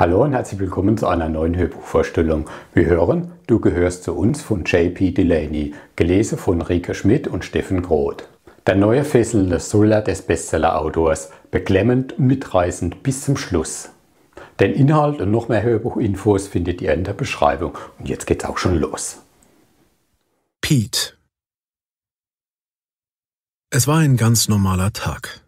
Hallo und herzlich willkommen zu einer neuen Hörbuchvorstellung. Wir hören Du gehörst zu uns von J.P. Delaney, gelesen von Rike Schmidt und Steffen Groth. Der neue fesselnde Thriller des Bestseller-Autors, beklemmend und mitreißend bis zum Schluss. Den Inhalt und noch mehr Hörbuchinfos findet ihr in der Beschreibung. Und jetzt geht's auch schon los. Pete Es war ein ganz normaler Tag.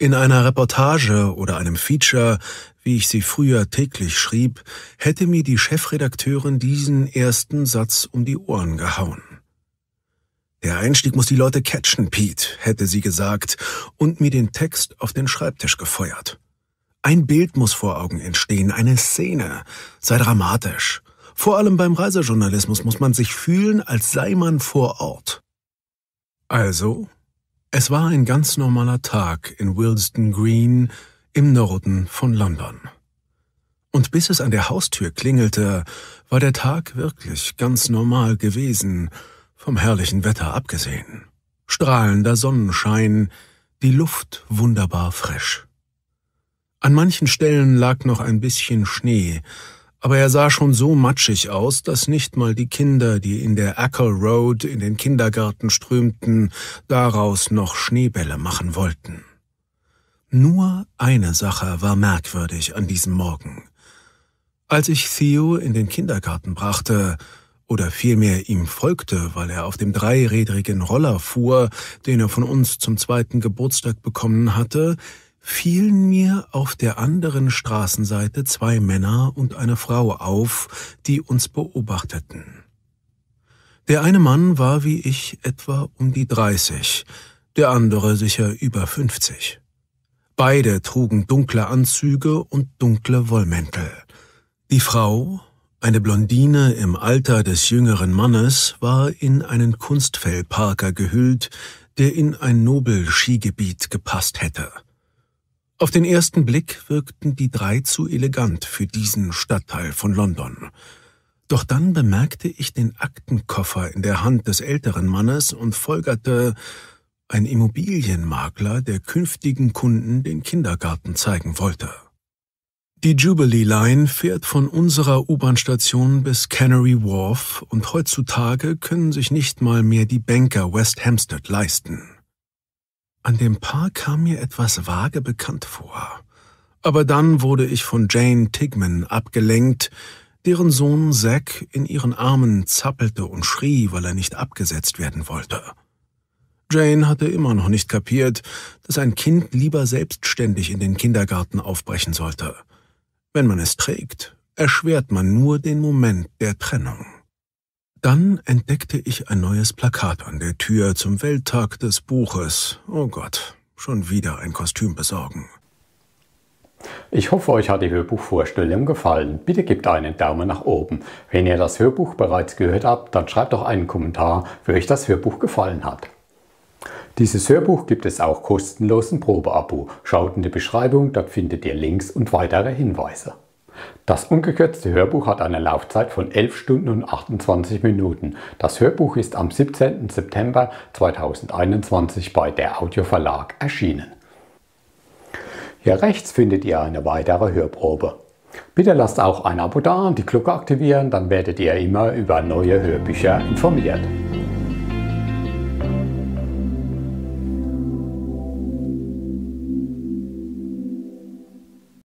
In einer Reportage oder einem Feature, wie ich sie früher täglich schrieb, hätte mir die Chefredakteurin diesen ersten Satz um die Ohren gehauen. Der Einstieg muss die Leute catchen, Pete, hätte sie gesagt und mir den Text auf den Schreibtisch gefeuert. Ein Bild muss vor Augen entstehen, eine Szene. Sei dramatisch. Vor allem beim Reisejournalismus muss man sich fühlen, als sei man vor Ort. Also es war ein ganz normaler Tag in Wilsdon Green im Norden von London. Und bis es an der Haustür klingelte, war der Tag wirklich ganz normal gewesen, vom herrlichen Wetter abgesehen. Strahlender Sonnenschein, die Luft wunderbar frisch. An manchen Stellen lag noch ein bisschen Schnee, aber er sah schon so matschig aus, dass nicht mal die Kinder, die in der Ackle Road in den Kindergarten strömten, daraus noch Schneebälle machen wollten. Nur eine Sache war merkwürdig an diesem Morgen. Als ich Theo in den Kindergarten brachte, oder vielmehr ihm folgte, weil er auf dem dreirädrigen Roller fuhr, den er von uns zum zweiten Geburtstag bekommen hatte, fielen mir auf der anderen Straßenseite zwei Männer und eine Frau auf, die uns beobachteten. Der eine Mann war wie ich etwa um die dreißig, der andere sicher über fünfzig. Beide trugen dunkle Anzüge und dunkle Wollmäntel. Die Frau, eine Blondine im Alter des jüngeren Mannes, war in einen Kunstfellparker gehüllt, der in ein Nobel-Skigebiet gepasst hätte. Auf den ersten Blick wirkten die drei zu elegant für diesen Stadtteil von London. Doch dann bemerkte ich den Aktenkoffer in der Hand des älteren Mannes und folgerte, ein Immobilienmakler, der künftigen Kunden den Kindergarten zeigen wollte. Die Jubilee Line fährt von unserer U-Bahn-Station bis Canary Wharf und heutzutage können sich nicht mal mehr die Banker West Hampstead leisten. An dem Paar kam mir etwas vage bekannt vor. Aber dann wurde ich von Jane Tigman abgelenkt, deren Sohn Zack in ihren Armen zappelte und schrie, weil er nicht abgesetzt werden wollte. Jane hatte immer noch nicht kapiert, dass ein Kind lieber selbstständig in den Kindergarten aufbrechen sollte. Wenn man es trägt, erschwert man nur den Moment der Trennung. Dann entdeckte ich ein neues Plakat an der Tür zum Welttag des Buches. Oh Gott, schon wieder ein Kostüm besorgen. Ich hoffe, euch hat die Hörbuchvorstellung gefallen. Bitte gebt einen Daumen nach oben. Wenn ihr das Hörbuch bereits gehört habt, dann schreibt doch einen Kommentar, wie euch das Hörbuch gefallen hat. Dieses Hörbuch gibt es auch kostenlosen Probeabo. Schaut in die Beschreibung, dort findet ihr Links und weitere Hinweise. Das ungekürzte Hörbuch hat eine Laufzeit von 11 Stunden und 28 Minuten. Das Hörbuch ist am 17. September 2021 bei der Audio Verlag erschienen. Hier rechts findet ihr eine weitere Hörprobe. Bitte lasst auch ein Abo da und die Glocke aktivieren, dann werdet ihr immer über neue Hörbücher informiert.